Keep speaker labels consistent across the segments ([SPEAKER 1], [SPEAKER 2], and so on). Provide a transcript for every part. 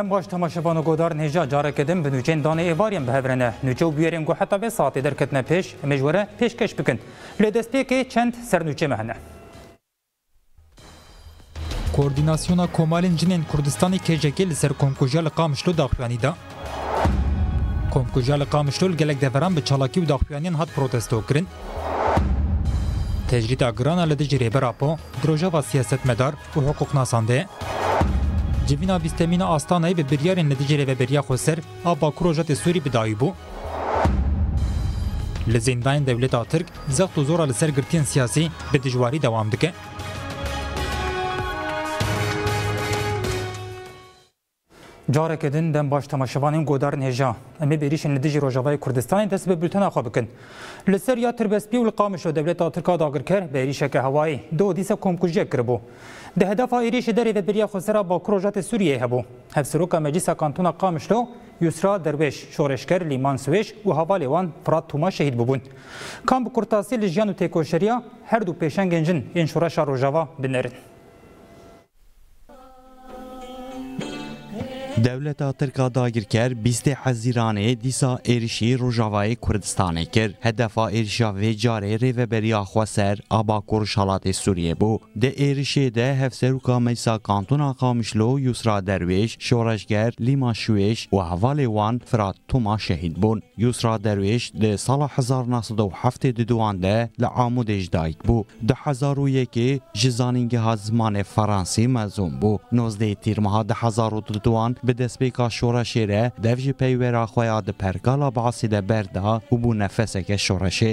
[SPEAKER 1] Dem baş tamaşabana godar neja carek edin bi nûçên danê êvariyên bihevrene. Nûçe û bûyerên ku heta vê saatê derketine pêş, em ji were pêşkeş bikin. Lê destpêkê çend ser nûçê me hene. Koordinasyona Komalên Cinên Kurdistanê kêjekê li ser komkuja li Qamişlo daxuyanî da. Komkuja li Qamişlo li gelek deveran bi çalakî û daxuyaniyên hat protesto kirin. Tecrîda girana li dijî rêbera po, dirojava siyasetmedar û huquqnasandê, Civina Bistemina Astanayê bi biryarên Nedicerê ve beriya xwe ser a Bakurojetê Sûrî bidayî bû. Li zêndanên dewleta Tirk zextu zora li ser girtiyên siyasî bi dijwarî dewam dike. جارeke din dem baş temaşevanên godarên hêja em ê êrîşên li dijî Rojavayê Kurdistanê dest bi bültena xwe bikin. Li ser ya tirbespî û liqamişo devleta Tirka dagirker bi êrîşeke hewayî do dîsa komkujiyek kiribû. Di hedefa êrîşê derê ve biriya xwesera bakur rojatê Sûriyeyê hebû. Hevsiroka Meclisa Kantûna Qamişlo Yusra Derbeş, şoreşker Liman Süveyş û hevalê wan Fırat Tuma şehîd bûbûn. Kam bi kurtasî li jiyan û têkoşeriya her du pêşengên jin ên şoreşa Rojava binerin.
[SPEAKER 2] Devleta Tirka dagir ker 20 Haziranê dîsa êrişî Rojavayê Kurdistanê kir. Hedefa êrişa vê carê rêveberiya xwe ser Abakur şalatê e Sûriyê bû. Di de hevseroka Meclisa Kantûna Qamişlo Yusra Derwêj, Şorajger, Lima Şûêj û hevalê wan Firat Tuma şehîd bûn. Yusra Derwêj di sala 1907 di duwan de li Amûdê ji dayîk bû. Di hezar û yekê hazmane zanîngeha mezun Fransî mezûm bû. 19 Tîrmaha di hezar به دەستپێکا شۆڕەشێرە دەڤژی پەیوێرا خۆیان دە پەرگالا بەعاسی دە بەردا و بوو نەفەسەکە شۆڕەشێ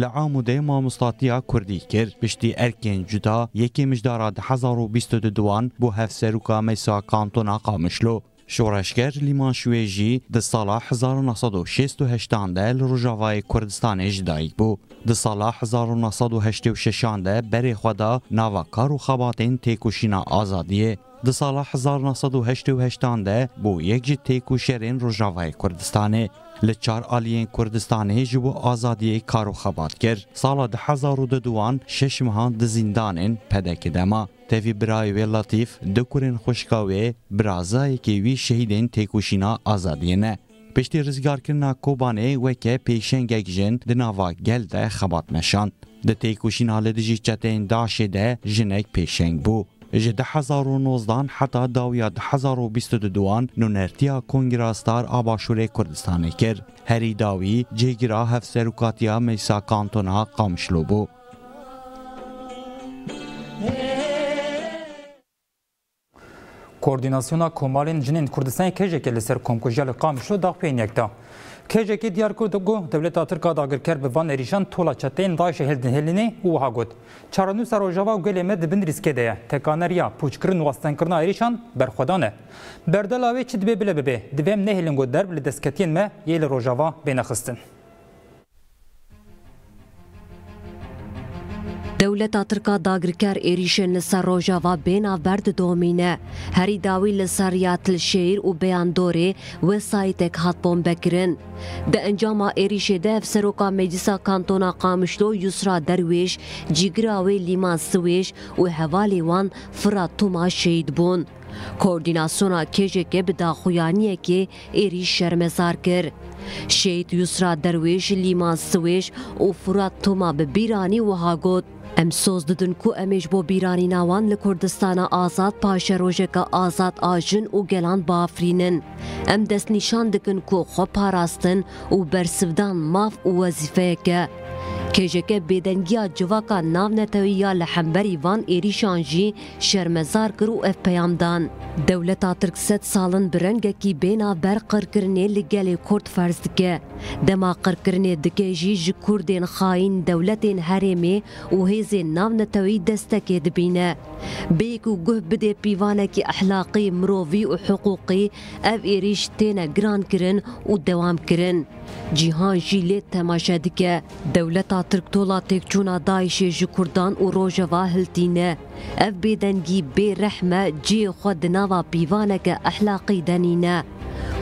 [SPEAKER 2] لە عامودەی مامۆستاتیا کوردی کرد پشتی ئەرکێن جودا یەکی مژدارا 1922 بۆ هەفسەرروکە مەسا کانتۆنا قامشلۆ شورشگر لیمان شوێژی د ساڵا 1960 دە لە ڕژاوای کوردستانێژ دایک بوو. د ساڵا 1960 دە بەرێخوادا ناواکار و خەباتین تێکوشینا ئازادیە د ساڵا 1960 دە بۆ یەکجی تێک و شەرێن ڕژاوای کوردستانێ لچار آلین کردستان جبو آزادی کارو خبات کرد سال ده هزار و دوان شش مهان ده زندانین پدک دما تفی برای و لطیف دکورین خوشکاوی برازای که وی شهیدین تکوشینا نه. پشتی رزگارکرنا کوبانه وکه پیشنگک جن دناوا گل ده خبات مشان د تیکوشین حال د جچتین ده جنک پیشنگ بو ji 2019 heta dawiya 2022an nûnertiya Kongira Star a Başûrê Kurdistanê kir. Herî dawî cêgira hevserokatiya Meclisa Kantona Qamişlo bû.
[SPEAKER 1] Koordinasyona Komalên Jinên Kurdistanê kejeke li ser komkujiya li Qamişlo daxpêniyek da. Kejekê diyar ku go devleta Tirka dagirker bi van erîjan tola çeteyên Daişê heldin helinê û wiha got. Çarenûsa rojava û gelê me dibin rîskê de ye. Tekaneriya pûçkirin wastenkirina erîşan berxwedan e. Berdela wê çi dibe bile bibe. Divêm nehelin got derb li desketiyên me yê li rojava bênexistin.
[SPEAKER 3] Dewleta Tirka dagirker êrişên li bena Rojava domine didomîne. Herî dawî li ser Yatilşêr û Beyandorê websaytek hat bombekirin. Di encama êrişê de ev seroka Meclisa Kantona Qamişlo Yusra Derwêj, Cigra ve Liman Siwêj u hevalê Fırat Tuma şehîd bun. Koordinasyona kêjekê bi daxuyaniyekê êrî şermezar kir. Şehit Yusra Derwêj, Liman Siwêj u Fırat Tuma bi bîranî wiha got. ئەم سۆز ددن کو ئەمێش بۆ بیرانی ناوان لە کوردستانە ئازاد پاشە ڕۆژێکە ئازاد ئاژن و گەلان بافرینن ئەم دەستنیشان دکن کۆ خۆ پاراستن و بەرسودان ماف و وەزیفەیەکە کێژەکە بێدەنگیا جوواکە ناونەتەوەی یا لە حەمبەری وان ئێریشان ژی شەرمەزار کرد و ئەف پەیامدان دەولەتا ترکسەد ساڵن برەنگەکی بێنا بەرقڕکردنێ لە گەلێ کورد فەرز دکە دەما قڕکردنێ دکێژی ji کوردên xaîn dewletên herêmê û hêzên navnetewî destekê dibîne. Bêk û guh bidê کی ehlaqî mirovî و حقوقی اف ایریش têne گران kirin و دوام kirin. جیهان جیلی تماشه دیگه دولتا ترکتولا تکچونا دایشه جی کردان و روژوا هلتینه اف بیدنگی بی رحمه جی خود نوا پیوانه که احلاقی دنینه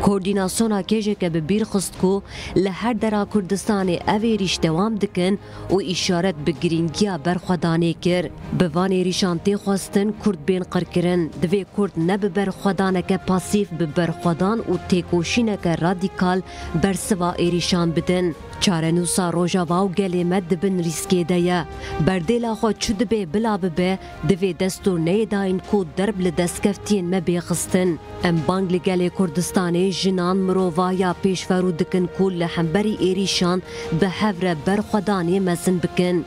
[SPEAKER 3] کوردیناسیۆنا کێژێکە ببیر خست و لە هەر دەرا کوردستانی ئەوێ ریشتەوام دکن و ئیشارەت بە گرنگیا بەرخوادانێ کرد بەوانێ ریشان تێخواستن کورد بێن قڕکردن دوێ کورد نەب بەرخوادانەکە پاسیف بە بەرخوادان و تێکۆشینەکە رادیکال بەرسەوا عێریشان بدن. چاره نوسا روژاوا و گلی مد دبن ریسکی دیا بردیلا خو چو دبی بلا ببه دوی دستور نیداین کو درب لدسکفتین مبی خستن ام بانگ لگلی کردستانی جنان مرووایا پیشورو دکن کول لحنبری ایریشان به هفر برخودانی مزن بکن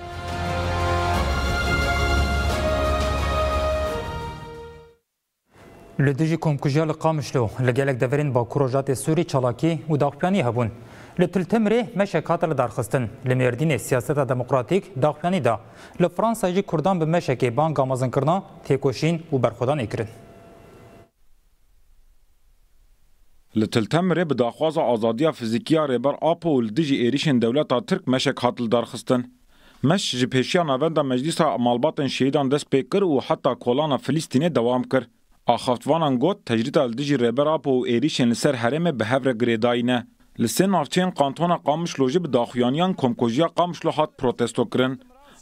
[SPEAKER 1] لدجی کمکجیال قامشلو لگلک دورین با کروجات سوری چالاکی و داغپلانی هبون لتلتمری مشک هات لدرخستن لمردین سیاست دموکراتیک داخلانی دا لفرانسا جی کردان به مشک بانگ آمازن کرنا تیکوشین و برخودان اکرن
[SPEAKER 4] لتلتمری به داخواز آزادی فیزیکی ریبر آپو ولدیجی ایریشن دولتا ترک مشک هات لدرخستن مش جی پیشیان اواندا مجلیسا مالباتن شهیدان دست پیکر و حتی کولانا فلسطینی دوام کرد. آخافتوانان گوت تجرید الدیجی ریبر آپو ایریشن لسر حرم به هفر گریداینه. لسه نافچین قانتونا قامشلو جی به داخویانیان کمکوژیا قامشلو هات پروتستو کرن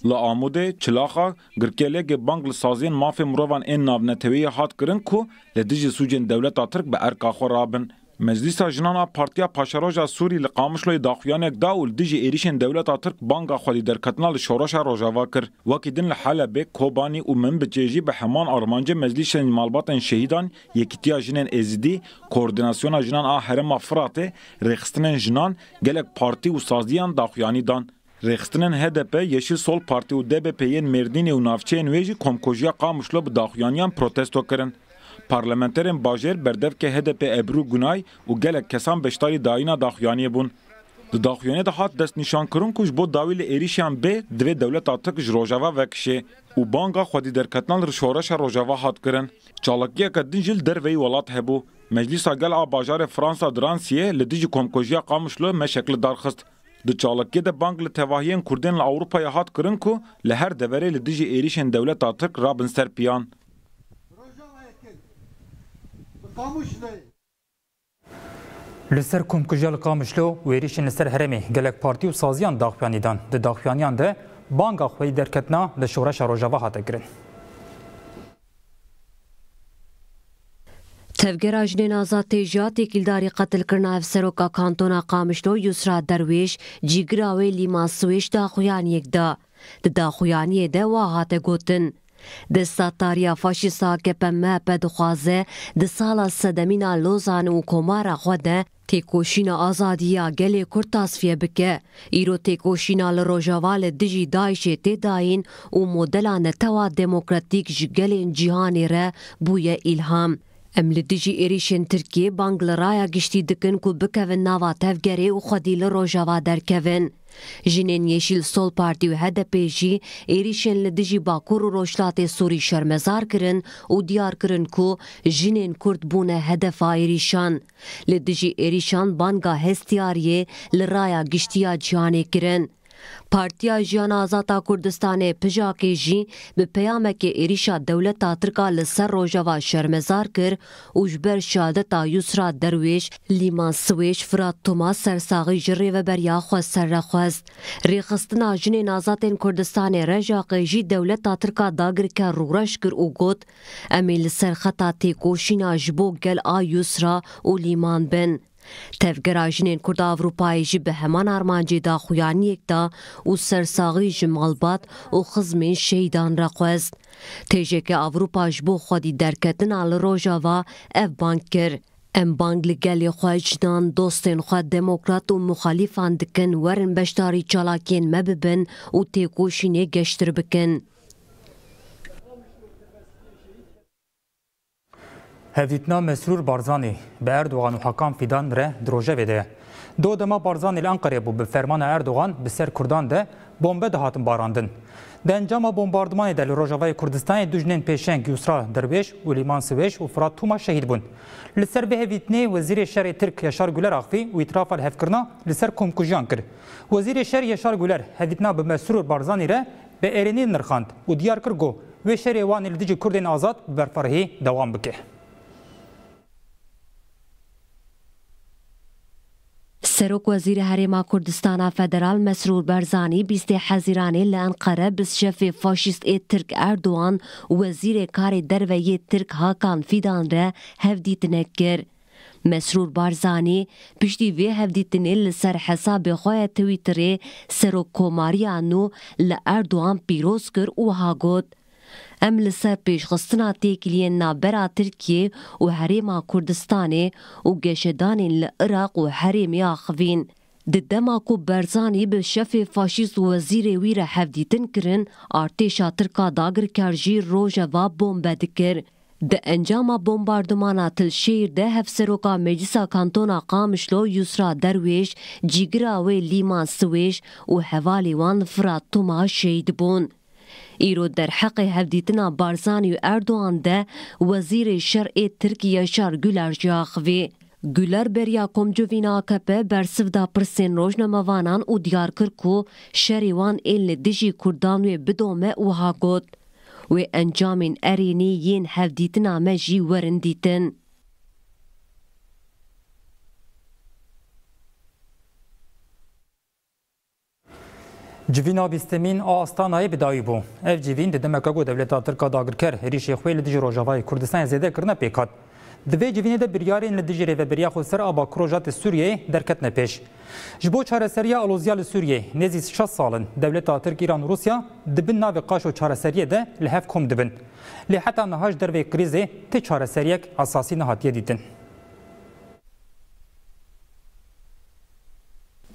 [SPEAKER 4] ل آموده چلاخا گرکیله گه بانگ لسازین ماف مروان این ناونتوی هات کرن کو لدیجی سوجین دولتا ترک به ارکاخو رابن Meclisa Jinana Partiya Paşaroja Suri li Qamışloy daxuyanek da ul diji erişên devleta Türk banga xwedî derketina li şoroşa Rojava kir. Wekî din li Helebê, Kobanî û Minbicê bi heman armancê Meclîsên Malbatên Şehîdan, Yekîtiya Jinên Êzidî, Koordinasyona Jinan a Herêma Firatê, rêxistinên jinan gelek partî û saziyan daxuyanî dan. Rexstinin HDP, Yeşil Sol Parti û DBP'yên Merdînê û navçeyên wê jî komkojiya Qamişlo bi daxuyaniyan protesto kirin. parlamenterên bajêr berdevkê HDP Ebru Gunay û gelek kesan beşdarî dayîna daxuyaniyê bûn. Di daxuyanê de hat destnîşankirin ku ji bo dawî li êrişiyan bê divê dewleta tek ji rojava vekişê û banga xwedî derketinan li şoreşa rojava hat kirin. Çalakiyeke din jil derveyî welat hebû. Meclîsa gel a bajarê Fransa Dransiyê li dijî komkojiya Qamişlo meşekli darxist. Di çalakiyê de bank li tevahiyên Kurdên li Avrupaya hat kirin ku li her deverê li dijî êrişên dewleta Tirk rabin ser piyan.
[SPEAKER 2] قاموشلی
[SPEAKER 1] لسر کومکوجل قامشلو ویریشن لسر هرمی گلک پارتی و سازیان داخپیانی دان ده داخپیانیان ده بانگا خوی درکتنا ده شورش روژاوا هاته گرن
[SPEAKER 3] Tevgera jinên azad tê ji têkildarî qetilkirina hevseroka kantona Qamişlo Yusra Derwêj cîgira wê lîma Swêj daxuyaniyek da. Di daxuyaniyê de wa hate gotin. د ساتاریا فاشیسا کپمه په دخوازه د سالا سدمینا لوزان او کومارا غوده تیکوشینا آزادیا گلی کرد تصفیه بکه ایرو تیکوشینا لروجوال دجی دایش تداین و مدلان توا دموکراتیک جگلین جهانی را بوی الهام ام لی دیجی ایریشن ترکیه بانگلرایا گشتی دکن کو بکوین ناوا تفگری و خودیل روژاوا درکوین. جنین یشیل سول پارتی و هدپی جی ایریشن لی دیجی باکور و روشلات سوری شرمزار کرن و دیار کرن کو جنین کرد بونه هدفا ایریشان. لی دیجی ایریشان بانگا هستیاریه لرایا گشتیا جانه کرن. Partiya Jiyana Azata Kurdistanê pijakê jî bi peyamekê êrişa dewleta Tirka li ser rojava şermezar kir û ji ber şadeta Yusra Derwêj Lîman Swêj Firat Toma sersaxî ji rêveberiya xwe serrexwest. Rêxistina jinên azatên Kurdistanê rejaxê jî dewleta Tirka dagirke rûreş kir û got em ê li ser xeta têkoşîna ji bo gel a Yusra û Lîman bin. Tevgera jinên Kurda Avrupayê jî bi heman armancê da xuyaniyek da û sersaxî ji malbat û xizmên şeydan re xwest. Avrupa ji bo xwedî derketina li Rojava ev bank kir. Em bang li gelê xwe cinan dostên xwe demokrat û muxalîfan dikin werin beşdarî çalakiyên me bibin û têkoşînê geştir bikin.
[SPEAKER 1] هفيتنا مسرور بارزاني بأردوغان وحكام فيدان ره دروجه بده دو دما بارزاني لأنقرة بو بفرمان أردوغان بسر كردان ده بومبه دهاتن باراندن دنجاما بمباردمانê de li Rojavayê Kurdistanê du jinên pêşeng Yusra Derbêj û Lîman Swêj û Firat Tuma şehîd bûn. Li ser bihevîtinê Wezîrê Şerê e Tirk Yaşar Güler axivî û îtrafa li hevkirina li ser komkujiyan kir. Wezîrê Şer Yaşar Güler hevîtina bi Mesrûr Barzanî re bi erênê nirxand û diyar kir got wê şerê wan li dijî Kurdên Azad berfarhî dewam bike.
[SPEAKER 3] سروک وزیر هریما کردستان فدرال مسرور برزانی 20 حزیران ل انقره بس شف فاشیست ای ترک اردوان وزیر کار دروی ترک هاکان فیدان را هفدیت نکر مسرور بارزانی پشتی وی هفدیتنی لسر حساب خواه تویتره سروک کماریانو ل اردوان پیروز کر و هاگوت Em li ser pêşxistina têkiliyên navbera Tirkiye û Herêma Kurdistanê û geşedanên li Iraq û Herêmê axivîn. Di dema ku Berzanî bi şefê faşîst û wezîrê wî re hevdîtin kirin, artêşa Tirka dagirker jî rojeva bombe dikir. Di encama bombardımana Tilşehir de hevseroka Meclisa Kantona Qamişlo Yusra Derweş, cîgira wê Liman Siwêş û hevalê wan Fırat Tuma şehîd bûn. Îro derheqê hevdîtina Barzanî û Erdoğan de wezîrê şerê Tirkiye Şar Güler ji axivî. Güler beriya komcovîna AKP bersiv da pirsên rojnamavanan û diyar kir ku şerê wan ên dijî Kurdan wê bidome û hagot. Wê encamên erênî yên hevdîtina me jî werin dîtin.
[SPEAKER 1] Civina bistêmîn a Astanayê bidayî bû. Ev civîn di demeka ku devleta Tirka dagirker herîşê xwê li dijî Rojavayê Kurdistan zêdekirina pêk hat. Di vê civînê de biryarên li dijî rêveberiya xwe ser ava Krojatê Sûriyeyê derketine pêş. Ji bo çareseriya aloziya li Sûriyê nêzî şast salin devleta Tirk İran Rusya dibin navê qaş û çareseriyê de li hev kom dibin. Lê heta niha ji dervê krizê tê çareseriyek esasî nehatiye dîtin.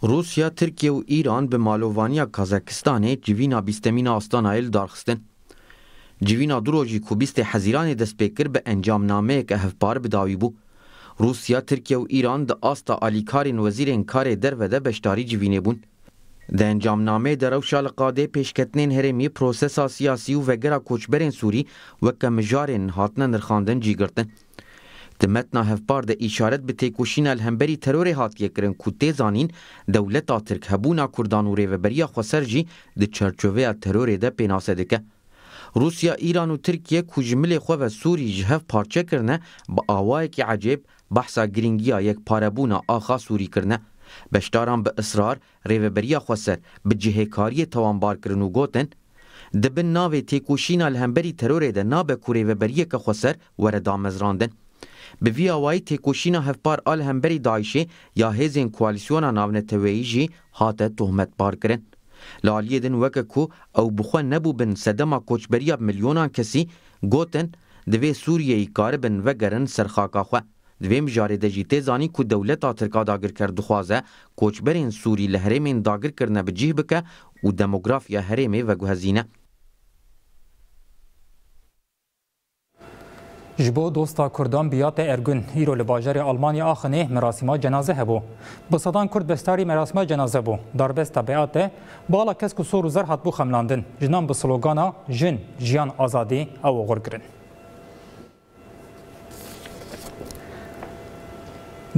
[SPEAKER 5] Ռուսիա, Թուրքիա ու Իրան bi Մալովանիա Կազախստանê civîna bîstemîna Astanayê li darxistin. Civîna du roj jî ku bîstê Hezîranê dest pê kir bi encamnameyeke hevpar bidawî bû. Rûsya, Tirkiye û İran di asta alîkarên wezîrên karê derve de beşdarî civînê bûn. Di encamnameyê de rewşa li qadê pêşketinên herêmî prosesa siyasî û vegera koçberên Sûrî weke mijarên hatine nirxandin cîgirtin. د متنا هفبار د اشارت به تکوشین الهمبری ترور هات یکرن کو تی زانین دولت ترک هبونا کردان و ریوبریا خسرجی د چرچووی ترور ده پیناسدکه روسیا ایران و ترکیه کوجمل خو و سوری جهف پارچه کرنه با آوای که عجیب بحثا گرینگیا یک پاربونا آخا سوری کرنه بشتاران به اصرار ریوبریا خسر به جهکاری توانبار کرن و گوتن دبن ناوی تیکوشینا الهمبری ترور ده نابه کوری و بریه که خسر وردامزراندن Bi vî awayî têkoşîna hevpar a li hemberî Daişê ya hêzên koalîsyona navneteweyî jî hate tohmetbar kirin. Li aliyê din weke ku ew bixwe nebû bin sedema koçberiya milyonan kesî gotin divê Sûriyeyî karibin vegerin serxaka xwe. Divê mijarê de jî tê zanî ku dewleta Tirka dagirker dixwaze koçberên Sûrî li herêmên dagirkirine bi cih bike û demografiya herêmê veguhezîne.
[SPEAKER 1] جبو دوستا کردان بیات ارگون هیرو لباجر آلمانی آخنه مراسیما جنازه هبو بسادان کرد بستاری مراسیما جنازه بو در بستا بیات بالا کس که سور زر حد بو خملاندن جنان بسلوگانا جن جیان آزادی او غرگرن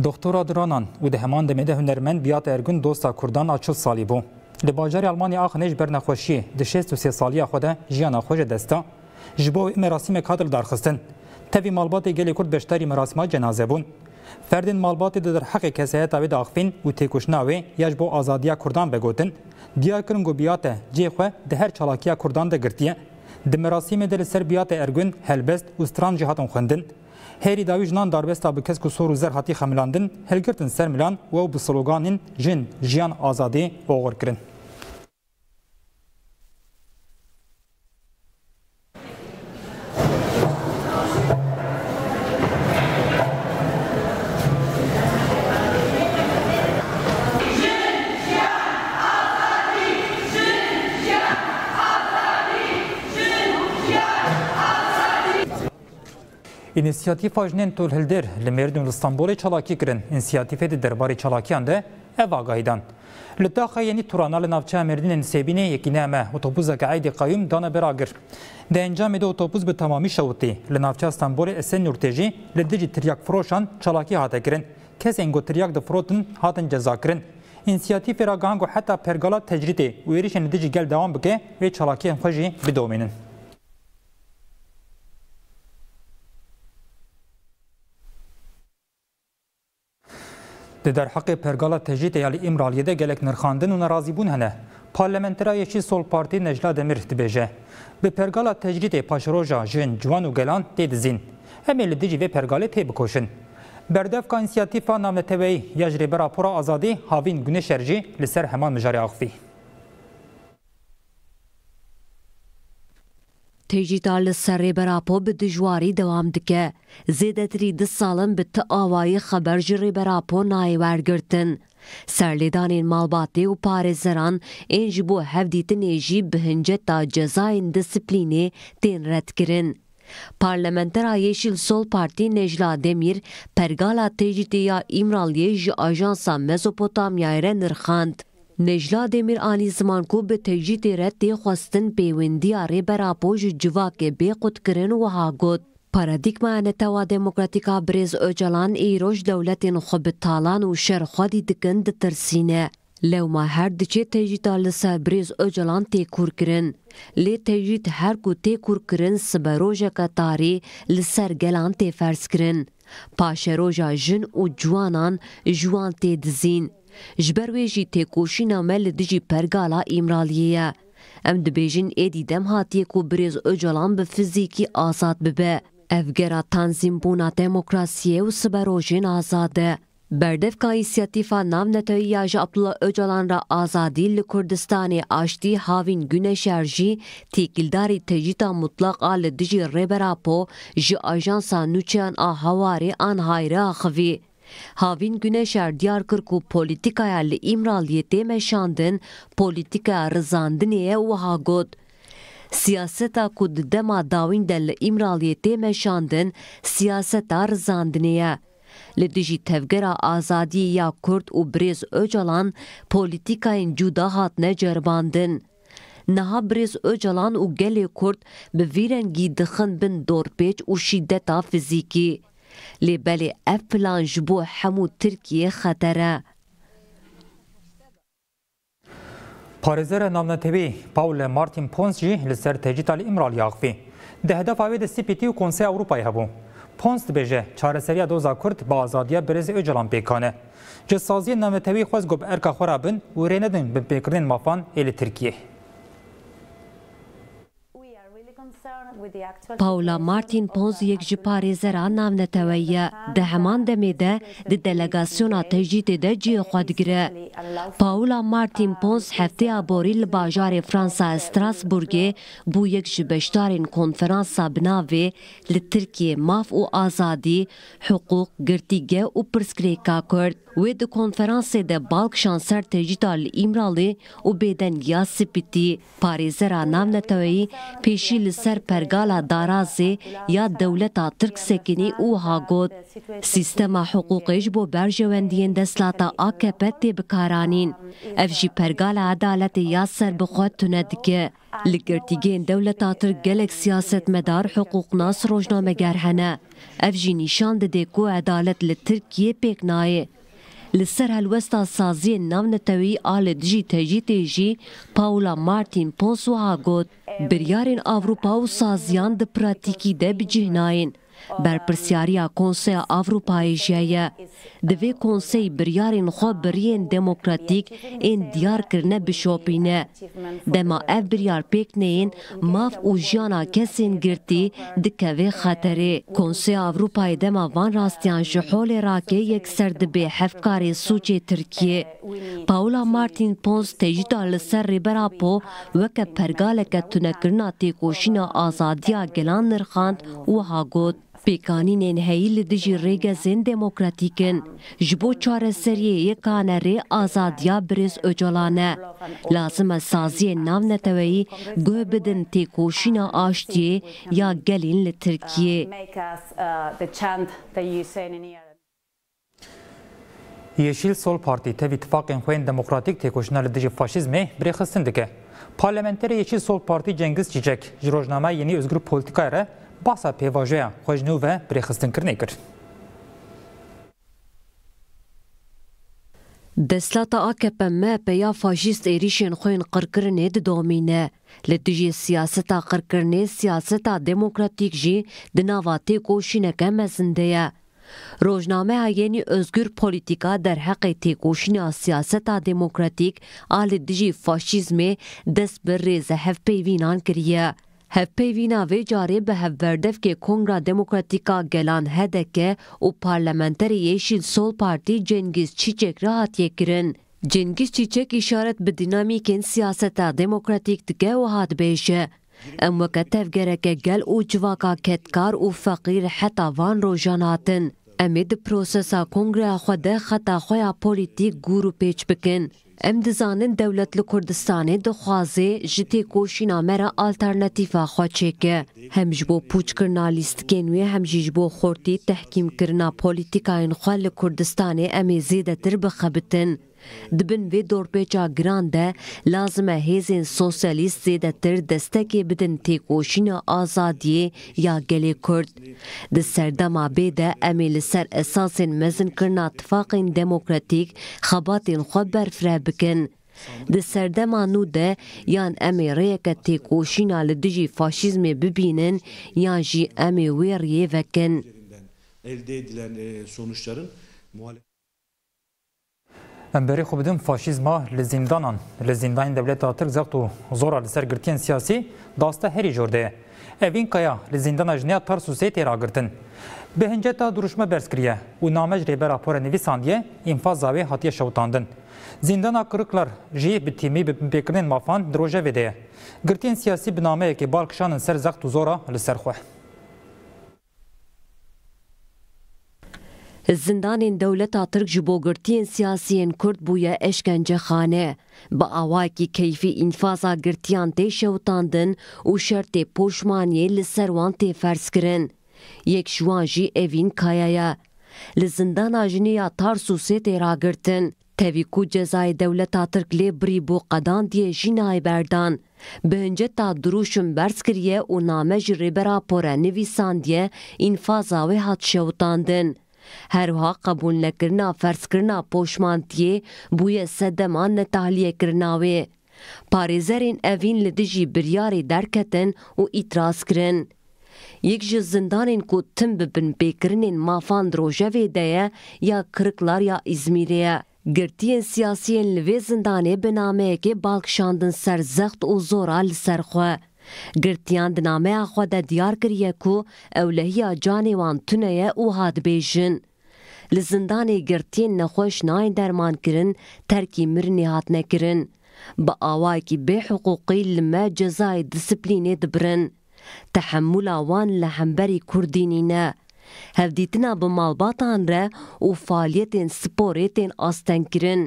[SPEAKER 1] دکتورا درانان و ده همان دمیده هنرمند بیات ارگون دوستا کردان اچل سالی بو لباجر آلمانی آخنه بر نخوشی دشست و سی سالی خوده جیان خوش دستا جبو مراسم کادر درخستن تفی مالبات گلی کرد بشتری مراسمه جنازه بون فردین مالبات در حق کسیه تاوید آخفین و تیکوشناوی یج بو آزادیا کردان بگوتن دیا کرن گو بیاته جی خواه ده هر چالاکیا کردان ده گرتیه د مراسم دل سر بیاته ارگون هلبست و ستران جهاتون خوندن هری داویج نان داربستا به کس کو سور زر هاتی خمیلاندن هلگرتن سر ملان و بسلوگانین جن جیان آزادی اوغور کرن inisiyativa jnen tol hildir li merdun li Stambolê çalakî kirin. İnisiyatîfê di derbarê çalakiyan de ev agahidan. Li daxa yenî turana li navçeya merdinên Sêbînê yekîne me otobûzeke Eydê Qayûm dane beragir. Di encamê de otobûs bi tamamî şewitî. Li navçeya Stambolê Esen Nurtejî li dijî tiryak firoşan çalakî hate kirin. Kesên got tiryak di hatin ceza kirin. İnisiyatîfê ra gango heta pergala tecridê û e. êrişên dijî gel devam bike vê çalakiyên xwe jî bidomînin. Di derheqê pergala tejîtê yalî Îmralyê de gelek nirxandin û nerazîbûn hene. Parlamentera Yeşî Sol Partî Necla Demir dibêje. Bi pergala tecrîtê paşroja jin ciwan û gelan tê dizîn. Em ê li dijî vê pergalê tê bikoşin. Berdevka inisiyatîfa namneteweyî ya ji rêbera pora azadî havîn Güneş Erjî li ser heman mijarê axivî.
[SPEAKER 3] تیجیتار ل سری براپو به دجواری دوام دکه زیده تری ده سالن به تا آوای خبر جری براپو نای ورگرتن سرلیدانین مالباتی و پارزران اینج بو هفدیت نیجی بهنجه تا جزاین دسپلینی تین رد کرن. Parlamentera Yeşil Sol Parti Necla Demir, Pergala Tecitiya İmral Yej Ajansa Mezopotamya ile nırxand. Nejladê Miranî Zimanku bi tecîtê re tê xwestin pêwendiya rêbera po ji civakê bêqut kirin wiha got. Paradîkmaya netewa demokratîka Birêz Ocalan îroj dewletên xwe bi talan û şerxwedî dikin ditirsîne. Lewma her diçe tecîta li ser Birêz Ocalan têkûr kirin. Lê tecît her ku têkûr kirin sibe rojeka tarî li ser gelan têfers kirin. Paşeroja jin û ciwanan ji wan tê dizîn. ji tekoşina wê jî têkoşîna me li dijî pergala Îmraliyê ye. Em dibêjin êdî dem hatiye ku birêz Öcalan bi fizîkî azad bibe. Ev gera tanzîmbûna demokrasiyê û siberojên azad e. Berdevka inisiyatifa navnetoyiya ji Abdullah Öcalan ra azadî li Kurdistanê aştî havîn Güneşer jî têkildarî tecîta mutlaq a li Reberapo ji ajansa nûçeyan a Hawarê an hayre axivî. Havin Güneşer Diyarbakır politika yerli İmraliye demeşandın politika rızandiniye uha god. Siyaseta ku di dema dawîn li İmraliye demeşandin siyaseta rızandiniye. Li dijî tevgera azadî ya Kurd u Brez Öcalan politikayên cuda hatine cerbandin. Niha Brez Öcalan u gele Kurd bi vîrengî dixin bin dorpêç û şîddeta fizîkî. lê belê ev plan ji bo hemû Tirkiyê xeter e.
[SPEAKER 1] Parêzera navnetevî Pawle Martin Pons jî li ser tecîta li Imralî axivî. Di hedefa wê de CPT û Konseya Ewropayê hebû. Pons dibêje çareseriya doza Kurd bi azadiya berêzê Öcalan pêkane. Ci saziyên navnetevî xwez got bi erka xwe ra bin û rê nedin bi pêkirinin mafan ê li Tirkiyeyê.
[SPEAKER 3] پاولا مارتین پونز یەکژی پارێزەران نامنەتەوەیە دە هەمان دەمێدە د دەلەگاسیۆنا تەژیتێ دە جێخوادگرە. پاولا مارتین پۆز هەفتەیە بۆری لە باژارێ فرانسا ئەستراسبورگێ بوو یەک ji beşdarên konferansa binavê li Tirkiye Maf û Azadî hiquq girtîge û pirsgirêka Kurd. Wê di konferansê de balkşan ser tecîda li İmralê û bêdeniya Sipîtî parêzera navneteweyî pêşî li ser perga gala darazê ya dewleta Türk sekinî û hagot. Sîstema hiqûqê ji bo berjewendiyên deslata AKP tê bikaranîn. Ev jî pergala edaletê ya serbixwe tune dike. Li girtîgên dewleta Tirk gelek siyasetmedar hiqûqnas rojnameger hene. Ev jî nîşan dide ku edalet li Tirkiye pêk nayê. لسر هلوستا سازی نامنتوی آل دجی تجی تجی پاولا مارتین پونسوها گوت بریارین آوروپا و سازیان د پراتیکی ده بجهناین برپرسیاریا کنسیا آوروپای جایه دوی کنسی بریارین خوا برین دموکراتیک این دیار کرنه بشوپینه دما اف بریار پیکنین ماف او جانا کسین گرتی دکوه خطره کنسیا آوروپای دما وان راستیان جحول راکه یک سرد به هفکاری سوچه ترکیه پاولا مارتین پونس تجیدا لسر ریبرا پو وکه پرگالکه تونکرنا تیکوشینا آزادیا گلان نرخاند و هاگوت Pêkanînên heyî li dijî rêga zên demokratîk in, ji bo çareseriyê yekane rê azadiya birêz öcalan e. Lazim e saziyên navneteweyî guh bidin têkoşîna aştiyê ya gelên li Tirkiye. Um, uh,
[SPEAKER 1] Yeşil Sol Parti tev ittifakên xwên demokratik têkoşîna li dijî faşîzmê birê xistin dike. Parlamenterê Yeşil Sol Parti Cengiz Çîçek ji rojname Yenî Özgür باسا پێواژەیە خۆشنوە پرێخستنکردنی کرد.
[SPEAKER 3] دەسلاتە ئاکەپە مە پێیا فاژیست ێریشên خوێن قڕکردنێ ددۆمینە لە دژێ سیاستا قڕکردنێ سیاستا دموکراتیک jî di nava têkoşîneke mezindeye. Rojnameya yenî özgür politika derheqê têkoşîna siyaseta demokratîk a li dijî faşîzmê dest bi rêze hevpeyvînan kiriye. Hevpeyvîna vê carê bi hevverdevkê Kongra Demokratîka Gelan Hedeke û parlamenterê Yeşil Sol Parti Cengiz Çiçek rahat kirin. Cengiz Çiçek işaret bi dinamîkên siyaseta demokratîk dike û hatibêje. Em weke gel û civaka ketkar u fakir heta van rojanatın. Emê di prosesa Kongreya xwe de xeta xwe ya polîtîk gûr û pêç bikin. Em dizanin dewlet li Kurdistanê dixwaze ji tê koşîna me re alternatîfa xwe çêke. Hem ji bo pûçkirina lîstikên wê hem jî ji bo xortî tehkîmkirina polîtîkayên xwe li Kurdistanê em ê zêdetir bixebitin. Dibin vê dorpêça giran de lazim e hêzên sosyalîst bidin têkoşîna azadiyê ya gelê Kurd. Di serdema de em ê li ser esasên mezinkirina kırna tfaqin demokratik, xwe berfireh bikin. Di serdema nû de yan em ê rêyeke têkoşîna li dijî faşîzmê bibînin yan jî em ê vekin. Elde edilen e, sonuçların muhalefet
[SPEAKER 1] امبری خو بدیم فاشیزما لزیندانان لزیندان دولت ترک زغت و زورا لسر گرتین سیاسی داسته هری جورده اوین کایا لزیندان اجنیا تر سوسیتی را گرتن به هنجتا دروشما برسکریه و نامج ریبه راپور نویساندیه انفاز زاوی هاتیه شوتاندن زندانا کرکلر جی به تیمی به بکرین مافان دروژه ویده گرتین سیاسی بنامه که بالکشانن سر زغت و زورا لسر خواه
[SPEAKER 3] زندانên dewleta Tirk ji bo girtiyên siyasiyên Kurd bûye eşkencexane. Bi awakî keyfî înfaza girtiyan tê şewtandin û şertê poşmaniyê li ser wan tê ferz kirin. Yek ji wan jî evîn kayaya. Li zindana jiniya Tarsusê tê ragirtin. Tevî ku cezayê dewleta Tirk lê birî bû qedan diye jînayê berdan. Bi hinceta duruşun berz kiriye û name ji rêbera pore nivîsandiye înfaza wê هروها قبول نکرنا فرض کرنا پوشمانتیه بوی سدمان تحلیه کرناوه پارێزەرێن ئەڤین لە دژی بریاری دەرکەتن و ئیتراس کرن. یەک ji zindanên ku tim bibin pêkirinên mafan rojevê de ye ya kiriklar ya İzmîrê ye. Girtiyên siyasiyên li vê zindanê bi nameyekê balkşandin ser zext û zora li ser xwe. Girtiyan di nameya xwe de diyar kiriye ku ewlehiya canê wan tune ye û hat bêjin. Li zindanê girtiyên nexweş nayên dermankirin, terkî mirinê hat nekirin. Bi awayekî bêhiqûqî li me cezayê disiplînê dibirin. Tehemmûla wan li hemberî Kurdînî ne. Hevdîtina bi malbatan re û faaliyetên sporê tên astenkirin.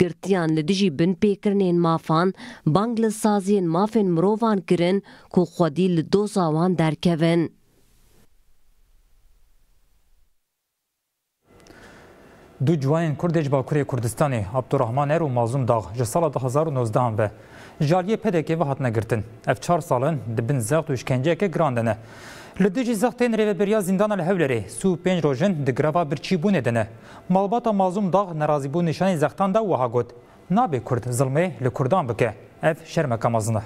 [SPEAKER 3] گرتیان لدجی بن پیکرنین مافان بانگ لسازین مافین مرووان کرن کو خودی لدوزاوان درکوین.
[SPEAKER 1] دو جوان کردج با کوری کردستانی عبدالرحمن ار و مازوم داغ جه سال 2019 به جالیه پدکی و هات نگرتن اف چار سالن دبن زغت و اشکنجه که گراندنه لدجی زختین ریوه بریا زندان الهولره سو پنج روژن ده گراوا برچی بونه دنه. مالباتا مازوم داغ نرازی بو نشانی زختان دا وها گوت. نابه کرد ظلمه لکردان بکه. اف شرمکا مازنه.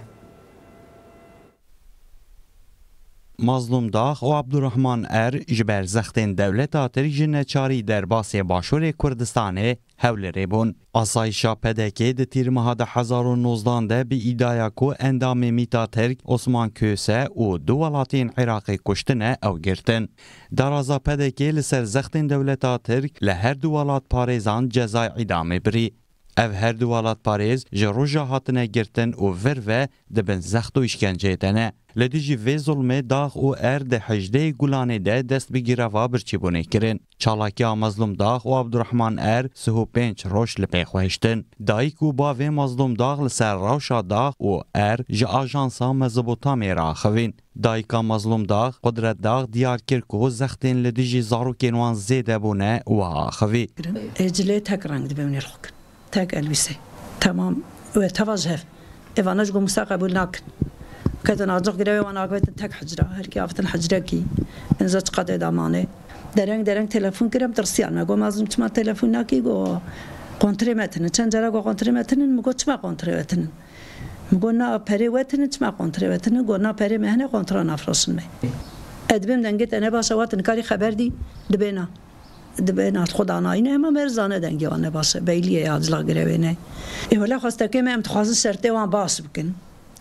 [SPEAKER 2] Mazlum Dağ و عبدالرحمن ار جبر زختن دولت آتر جن چاری در باسی باشور کردستانه هولره بون. آسایشا پدکی ده تیرمها ده 2019 ده بی ایدایا کو اندام میتا ترک عثمان کوسه و دو ولاتین عراقی کشتنه او گرتن. درازا پدکی لسر زختن دولت آترک لهر دو ولات پارزان جزای ادامه بری. Ev her du welatparêz ji roja hatine girtin û vir ve dibin zexto îşkenceyê te ne. Li dijî vê zulmê dax û er di hejdeyê Gulanê de dest bi gireva birçîbûnê kirin. Çalakiya mezlum dax û Abdurrahman er sihu pênc roş li pê xweştin. Dayîk û bavê mezlum dax li ser rewşa dax û er ji ajansa Mezopotamyê re axivîn. Dayika mezlum dax, Qudret dax diyar kir ku zextên li dijî zarokên wan zêde bûne û axivî.
[SPEAKER 6] Ecilê tek reng dibe hûnê xwe tek elbise. Tamam ve tavaz hev. Evan aç gomsa kabul nak. Kadın azık girev evan akvetin tek hacra. Her ki aftin hacra ki. Enza çıkat edamane. Dereng dereng telefon girem tırsıyan. Me gomazım çıma telefon naki go. Kontrol metinin. Çencara go kontrol metinin. Mugo çıma kontrol metinin. գոնա պերեվետնը չմա կոնտրեվետնը գոնա պերե մեհնե կոնտրան աֆրոսն մե Էդբեմ դենգետ ենե բաշավատ նկարի խաբերդի դբենա دبه نات خدا ناینه اما مرزانه دنگی وانه باسه بیلیه یادلا گروینه اولا خواسته که من تخوازه سرته وان باس بکن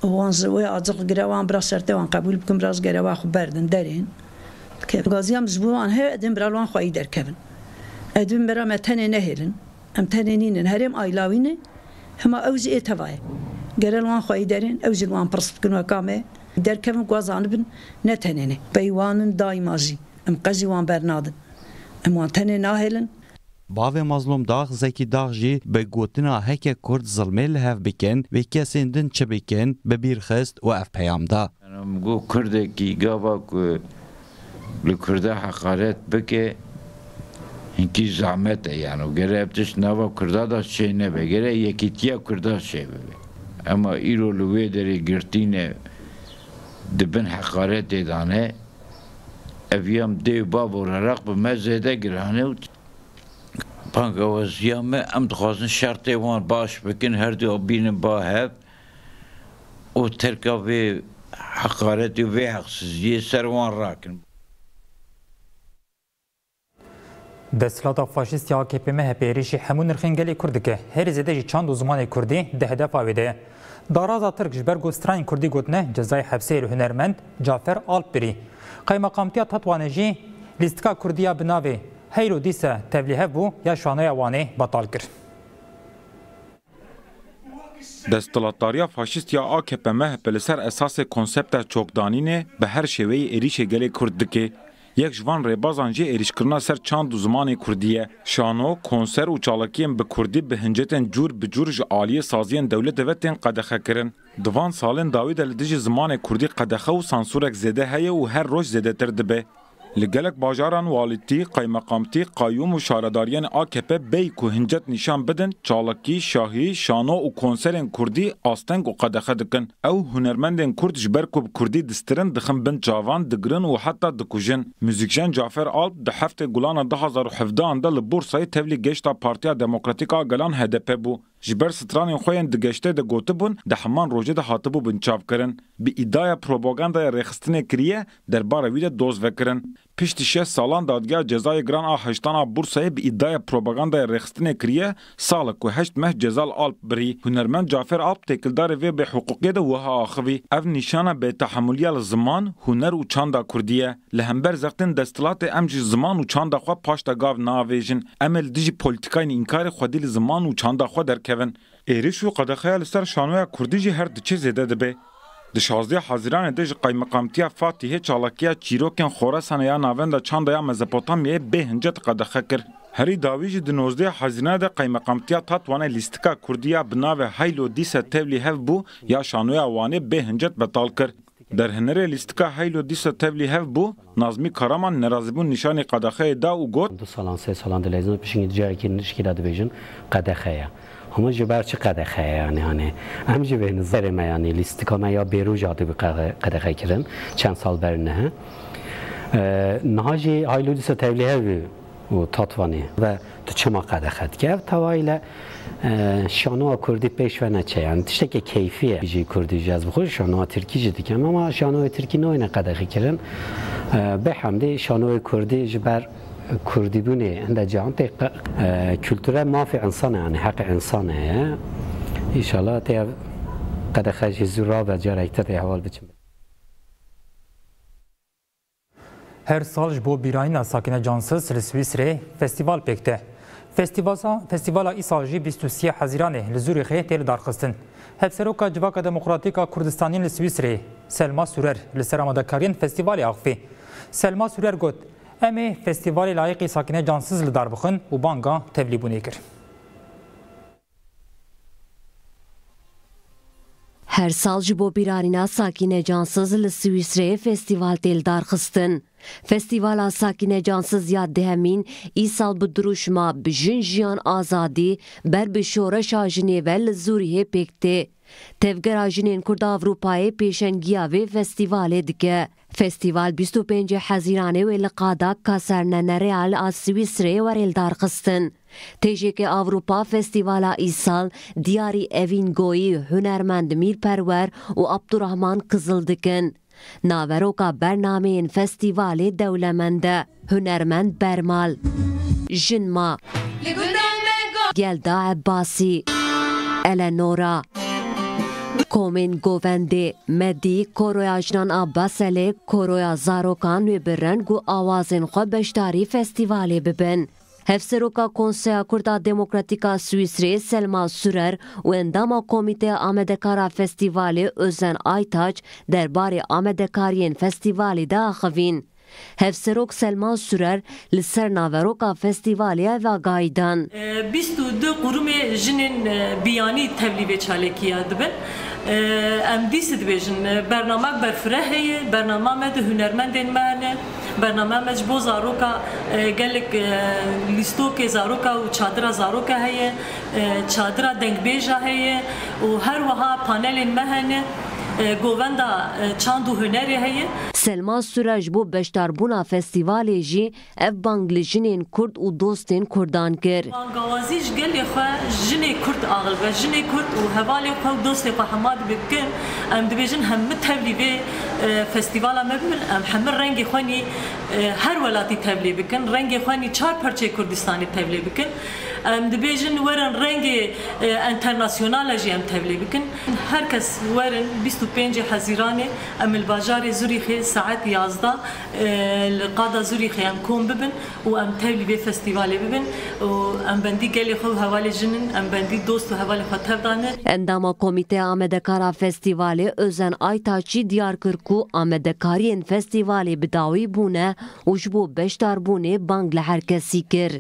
[SPEAKER 6] وان زوی آزق گروان برا سرته وان قبول بکن براز گروان خو بردن درین که گازی هم زبوان هی ادن برالوان خواهی درکبن ادن برا متنه نهرن ام تنه نینن هرم آیلاوینه هما اوز ایتوائه گرلوان خواهی درین اوز الوان پرس بکن و کامه درکبن گوازان بن نتنه نه بیوانن دایمازی ام قزی وان برنادن مواطنی ناهلن
[SPEAKER 2] Bavê mazlum dax Zekî Dax jî bi gotina heke Kurd zilmê li hev bikin vê kesên din çi bikin bibîrxist û ev peyam da. Gu Kurdekî gava ku li Kurda haqaret bike hinkî zahmet e yani o gere tişt nava Kurda da şey nebe gere yekîtiya Kurda şey bebe. Ama îro li wê derê girtîne dibin haqaret edane Wiem, de babur rak be mezede giranut. Panka was jamme am dxwazn şarte wan baş bekin her de binin ba hep. O terka ve hakareti ve haksızlığı servan rakin.
[SPEAKER 1] دەسلاتە فاشیستی AKP me hepêrişî hemû nirxên gelê Kurd dike. Herêzê de ji çand û zimanê Kurdî di hedefa wê de دارازا ترک ji ber gostrayn Kurdî gotine cezayê hepsê li hunermend Cafer Alpirî. Qeymeqamtiya Tatwanê jî listika Kurdiya bi navê heyro dîsa tevlîhev bû ya şaneya wanê batal kir.
[SPEAKER 4] Destlatariya faşîst ya AKP me hepê li ser esasê konsepta çokdanînê bi her şêweyî êrişê gelê Kurd dike. یک جوان ریبازان جی اریشکرنا سر چاند زمان کردیه شانو کنسر و چالکیم به کردی به هنجتن جور به جور ج عالی سازیان دولت دوتن قدخه کرن دوان سالن داوید لدیج زمان کردی قدخه و سانسورک زده هیه و هر روش زده تر دبه لگلک باجاران والدی قیمقامتی قیوم و شارداریان AKP بی کو هنجت نشان بدن چالکی شاهی شانو و کنسرن کردی آستنگ و قدخه دکن او هنرمندن کرد جبر کو کردی دسترن دخن بن جاوان دگرن و حتی دکوجن موزیکجن جعفر آلپ د هفته ګلان 2017 د بورصای تبلیغ گشتا پارتیا دموکراتیکا ګلان HDP بو جبر ستران خوین د گشته د ګوتبون د همان روجه د هاتبو بنچاپ کرن به ادعای پروپاګاندا رخصتنه کریه درباره ویډه دوز وکرن Piştişe salan dadgah cezayê Gran a heştana Bursayê bi îdaya propagandaya rexistinê kiriye salek ku heşt meh cezal alp birî hunermend Cafer Alp têkildarê vê bi hiquqê de wiha axivî ev nîşana bêtehemûliya li ziman huner û çanda kurdî ye li hember zextên destilatê em jî ziman û çanda xwe paş da gav naavêjin em ê li dijî polîtîkayên înkarê xwedî li ziman û çanda xwe derkevin êriş û qedexeya li ser şanoya kurdî jî her diçe zêde dibe د 16 حزیران د قایمقامتیا فاتحه چالاکیا چیروکن خوراسان یا ناوند چاند یا مزپوتامیه به هنجت قدخه کر هری داویج د 19 حزینه د قایمقامتیا تاتوانه لیستکا کوردیا بناو هایلو دیسه تبلی هف بو یا شانوی اوانه به هنجت بتال کر در هنر لیستکا هایلو دیسه تبلی هف بو نازمی کارامان نرازبون نشان قدخه دا او گوت
[SPEAKER 2] دو سالان سه سالان د لیزن پیشین جای کی نشکیلا
[SPEAKER 5] دبیجن قدخه جو بر چه قدقه خیانه هانه جو به نظر میانی لیستی که یا بیرو جاده به خیانه کردم چند سال نه
[SPEAKER 1] نه های لودیس تولیه و تاتوانی و تو چه ما خد گفت توایل شانو کردی پیش و نچه یعنی تشتی که کیفیه بیجی کردی جز بخور شانو ترکی جدی کم اما شانو ترکی نوینه خیانه کردن به حمدی شانو کردی جبر کردیبونه عند جهان تق کلتوره ما في انسان يعني حق انسان ان شاء الله ته قد خج زورا و جریکته ته حوال بچم Her sal bu bir ayına sakine cansız Svisre festival pekte. Festivala, festivala İsal jî 23 Haziranê li Zûrixê tê darxistin. Hevseroka Civaka Demokratîka Kurdistanîn li Swîsrê, Selma Sürer li ser amadekariyên festivalê axivî. Selma Sürer got, Em festivali festîvalê layiqê sakinê cansiz li banga tevlîbûnê kir.
[SPEAKER 3] Her sal ji bir arina sakîne cansız li Swîsreyê festîval têldar xistin. Festivala sakîne cansız ya dihemîn îsal bi duruşma bi jin jiyan azadî ber bi şoreşa jinêve li Sûriyê pêk tê. Tevgera jinên Kurd Avrupayê pêşengiya vê dike. Festival 25 حزیرانê wê li qadaka sernenereal a Swîsrê werêldar xistin. Têjekê Avropa Festîvala îsal Evin Goyi, hunermend Mirperver û Abdurrahman Kizil dikin. Naveroka bernameyên festîvalê dewlemend e, Bermal. Jinma Gelda Abbasi Eleonora Komên govendê Medî koroyajnan Abbaselê koroya zarokan wê bi reng û awazên xwe beşdarî festîvalê bibin. Hevseroka Konseya Kurda Demokratika Suîsrê Selma Sürer û endama Komîteya Amedekara Festîvalê Özen Aytaç derbarê amedekariyên Festivali de axivîn. Hevserok Selma Sürer li ser naveroka Festivali ve gaydan.
[SPEAKER 7] 22 ee, kurumê jinên e, biyanî tevlî ve çalekiya dibin. ام دی سدویژن برنامه برفره هیه برنامه ده هنرمندین منه برنامه مج بو زاروکا گلک لیستو که زاروکا و چادر زاروکا هیه چادر دنگبیجا هیه و هر وها پانل مهنه گووندا چاند و هنری هیه
[SPEAKER 3] سلما سورج بو بشتاربونا فستیوالی جی اف بانگلیجنین کرد و دوستین کردان کر بانگوازی
[SPEAKER 7] جگلی خواه جنی کرد آغل و جنی کرد و هوالی خواه دوستی خواه هماد بکن ام دبیجن هم متولی به فستیوالا مبمل ام همه رنگ خوانی هر ولاتی تبلی بکن رنگ خوانی چهار پرچه کردستانی تبلی بکن ام دبیجن ورن رنگ انترناسیونال جی ام تبلی بکن هر کس ورن 25 حزیران ام البازار زوریخ ساعت 11 القاده زوریخ ام کون ببن و ام تبلی به فستیوال ببن و ام بندی گلی خو حوالی جنن ام بندی دوست و حوالی خطر دانه
[SPEAKER 3] اندام کمیته آمده کارا فستیوال özen Aytaç'ı Diyarbakır کو آمدکارین فستیوالی بداوی بونه و جبو بشتار بونه بانگ لحر کسی کر.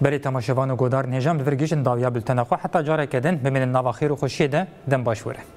[SPEAKER 1] بری تماشوان و گودار نیجام بفرگیشن داویا بلتنخو حتی جاره کدن بمین نواخیر و خوشیده دن باشوره.